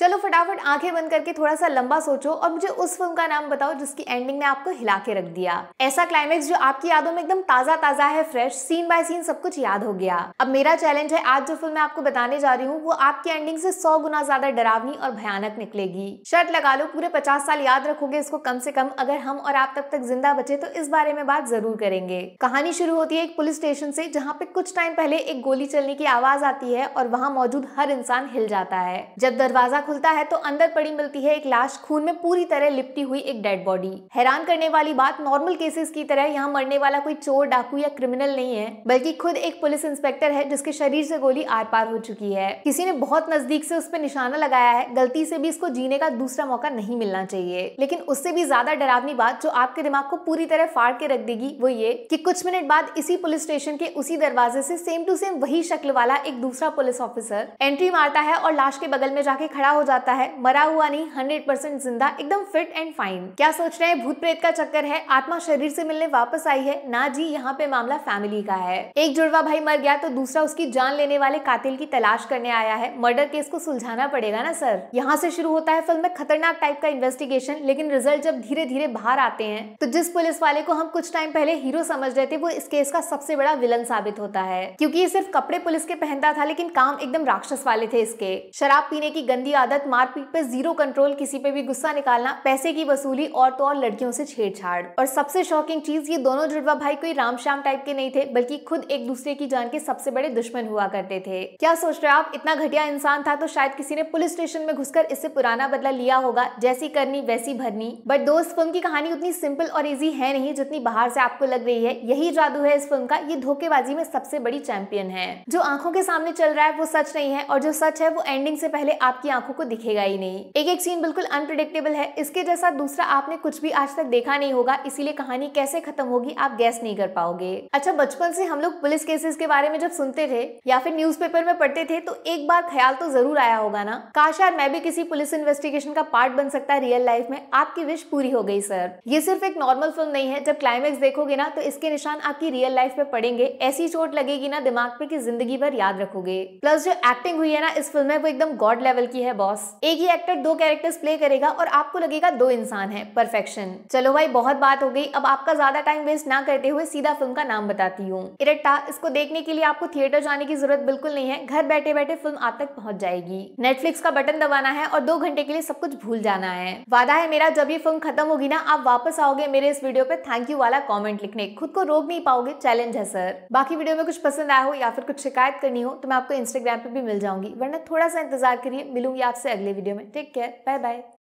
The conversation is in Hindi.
चलो फटाफट आंखें बंद करके थोड़ा सा लंबा सोचो और मुझे उस फिल्म का नाम बताओ जिसकी एंडिंग ने आपको हिला के रख दिया ऐसा क्लाइमेक्स जो आपकी यादों में एकदम ताजा ताजा है फ्रेश सीन बाय सीन सब कुछ याद हो गया अब मेरा चैलेंज है आज जो फिल्म मैं आपको बताने जा रही हूँ वो आपकी एंडिंग से सौ गुना ज्यादा डरावनी और भयानक निकलेगी शर्त लगा लो पूरे पचास साल याद रखोगे इसको कम से कम अगर हम और आप तब तक जिंदा बचे तो इस बारे में बात जरूर करेंगे कहानी शुरू होती है एक पुलिस स्टेशन से जहाँ पे कुछ टाइम पहले एक गोली चलने की आवाज आती है और वहाँ मौजूद हर इंसान हिल जाता है जब दरवाजा खुलता है तो अंदर पड़ी मिलती है एक लाश खून में पूरी तरह लिपटी हुई एक डेड बॉडी हैरान करने वाली बात नॉर्मल केसेस की तरह यहाँ मरने वाला कोई चोर डाकू या क्रिमिनल नहीं है बल्कि खुद एक पुलिस इंस्पेक्टर है जिसके शरीर से गोली आर पार हो चुकी है किसी ने बहुत नजदीक से उस पर निशाना लगाया है गलती से भी इसको जीने का दूसरा मौका नहीं मिलना चाहिए लेकिन उससे भी ज्यादा डरावनी बात जो आपके दिमाग को पूरी तरह फाड़ के रख देगी वो ये की कुछ मिनट बाद इसी पुलिस स्टेशन के उसी दरवाजे से सेम टू सेम वही शक्ल वाला एक दूसरा पुलिस ऑफिसर एंट्री मारता है और लाश के बगल में जाके खड़ा हो जाता है मरा हुआ नहीं हंड्रेड परसेंट जिंदा एकदम फिट एंड फाइन क्या सोच रहे हैं भूत प्रेत का चक्कर है आत्मा शरीर से मिलने वापस आई है ना जी यहाँ पे मामला फैमिली का है एक जुड़वा भाई मर गया तो दूसरा उसकी जान लेने वाले कातिल की तलाश करने आया है मर्डर केस को सुलझाना पड़ेगा ना सर यहाँ से शुरू होता है फिल्म में खतरनाक टाइप का इन्वेस्टिगेशन लेकिन रिजल्ट जब धीरे धीरे बाहर आते हैं तो जिस पुलिस वाले को हम कुछ टाइम पहले हीरो समझ रहे थे वो इस केस का सबसे बड़ा विलन साबित होता है क्यूँकी ये सिर्फ कपड़े पुलिस के पहनता था लेकिन काम एकदम राक्षस वाले थे इसके शराब पीने की गंदी आदत मारपीट पे जीरो कंट्रोल किसी पे भी गुस्सा निकालना पैसे की वसूली और तो और लड़कियों से छेड़छाड़ और सबसे शॉकिंग चीज ये दोनों जुड़वा भाई कोई राम श्याम टाइप के नहीं थे बल्कि खुद एक दूसरे की जान के सबसे बड़े दुश्मन हुआ करते थे क्या सोच रहे हो आप इतना घटिया इंसान था तो शायद किसी ने पुलिस स्टेशन में घुसकर इससे पुराना बदला लिया होगा जैसी करनी वैसी भरनी बट दोस्त फिल्म की कहानी उतनी सिंपल और इजी है नहीं जितनी बाहर से आपको लग रही है यही जादू है इस फिल्म का ये धोखेबाजी में सबसे बड़ी चैंपियन है जो आंखों के सामने चल रहा है वो सच नहीं है और जो सच है वो एंडिंग से पहले आपकी आंखों आंखों को दिखेगा ही नहीं एक एक सीन बिल्कुल अनप्रिडिक्टेबल है इसके जैसा दूसरा आपने कुछ भी आज तक देखा नहीं होगा इसीलिए कहानी कैसे खत्म होगी आप गैस नहीं कर पाओगे अच्छा बचपन से हम लोग पुलिस केसेस के बारे में जब सुनते थे या फिर न्यूज में पढ़ते थे तो एक बार ख्याल तो जरूर आया होगा ना काश यार मैं भी किसी पुलिस इन्वेस्टिगेशन का पार्ट बन सकता है रियल लाइफ में आपकी विश पूरी हो गई सर ये सिर्फ एक नॉर्मल फिल्म नहीं है जब क्लाइमेक्स देखोगे ना तो इसके निशान आपकी रियल लाइफ में पड़ेंगे ऐसी चोट लगेगी ना दिमाग पे कि जिंदगी भर याद रखोगे प्लस जो एक्टिंग हुई है ना इस फिल्म में वो एकदम गॉड लेवल की है बॉस एक ही एक्टर दो कैरेक्टर्स प्ले करेगा और आपको लगेगा दो इंसान है परफेक्शन चलो भाई बहुत बात हो गई अब आपका ज्यादा टाइम वेस्ट ना करते हुए सीधा फिल्म का नाम बताती हूँ इरट्टा इसको देखने के लिए आपको थिएटर जाने की जरूरत बिल्कुल नहीं है घर बैठे बैठे फिल्म आप तक पहुँच जाएगी नेटफ्लिक्स का बटन दबाना है और दो घंटे के लिए सब कुछ भूल जाना है वादा है मेरा जब ये फिल्म खत्म होगी ना आप वापस आओगे मेरे इस वीडियो पे थैंक यू वाला कॉमेंट लिखने खुद को रोक नहीं पाओगे चैलेंज है सर बाकी वीडियो में कुछ पसंद आया हो या फिर कुछ शिकायत करनी हो तो मैं आपको इंस्टाग्राम पे भी मिल जाऊंगी वरना थोड़ा सा इंतजार करिए मिलूंगी आपसे अगले वीडियो में टेक केयर बाय बाय